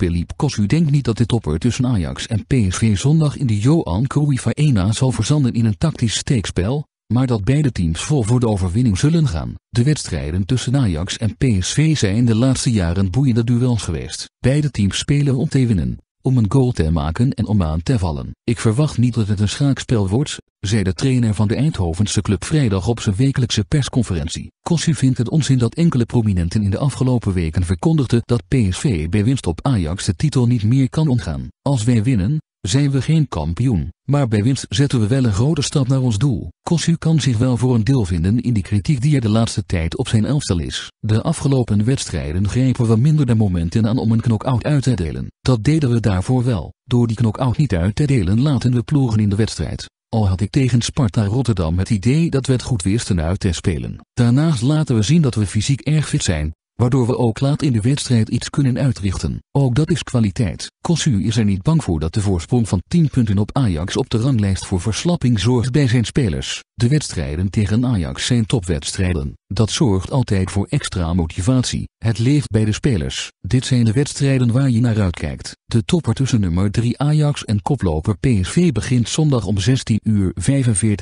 Philippe Kosu denkt niet dat de topper tussen Ajax en PSV zondag in de Johan Cruyff Arena zal verzanden in een tactisch steekspel, maar dat beide teams vol voor de overwinning zullen gaan. De wedstrijden tussen Ajax en PSV zijn de laatste jaren boeiende duels geweest. Beide teams spelen om te winnen, om een goal te maken en om aan te vallen. Ik verwacht niet dat het een schaakspel wordt, zei de trainer van de Eindhovense club vrijdag op zijn wekelijkse persconferentie. Kossi vindt het onzin dat enkele prominenten in de afgelopen weken verkondigden dat PSV bij winst op Ajax de titel niet meer kan ontgaan. Als wij winnen, zijn we geen kampioen, maar bij winst zetten we wel een grote stap naar ons doel. Kossu kan zich wel voor een deel vinden in die kritiek die er de laatste tijd op zijn elftal is. De afgelopen wedstrijden grepen we minder de momenten aan om een knock-out uit te delen. Dat deden we daarvoor wel. Door die knock-out niet uit te delen laten we ploegen in de wedstrijd. Al had ik tegen Sparta Rotterdam het idee dat we het goed wisten uit te spelen. Daarnaast laten we zien dat we fysiek erg fit zijn, waardoor we ook laat in de wedstrijd iets kunnen uitrichten. Ook dat is kwaliteit. Kossu, is er niet bang voor dat de voorsprong van 10 punten op Ajax op de ranglijst voor verslapping zorgt bij zijn spelers. De wedstrijden tegen Ajax zijn topwedstrijden. Dat zorgt altijd voor extra motivatie. Het leeft bij de spelers. Dit zijn de wedstrijden waar je naar uitkijkt. De topper tussen nummer 3 Ajax en koploper PSV begint zondag om 16.45 uur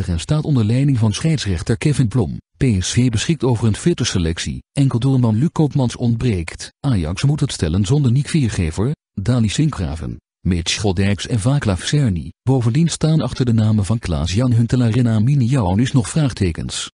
en staat onder leiding van scheidsrechter Kevin Blom. PSV beschikt over een fitte selectie, enkel doelman Luc Koopmans ontbreekt. Ajax moet het stellen zonder Nick Viergever, Dali Sinkgraven, Mitch Goddijks en Vaclav Cerny. Bovendien staan achter de namen van Klaas-Jan Huntelaar en Amine Jouwen nog vraagtekens.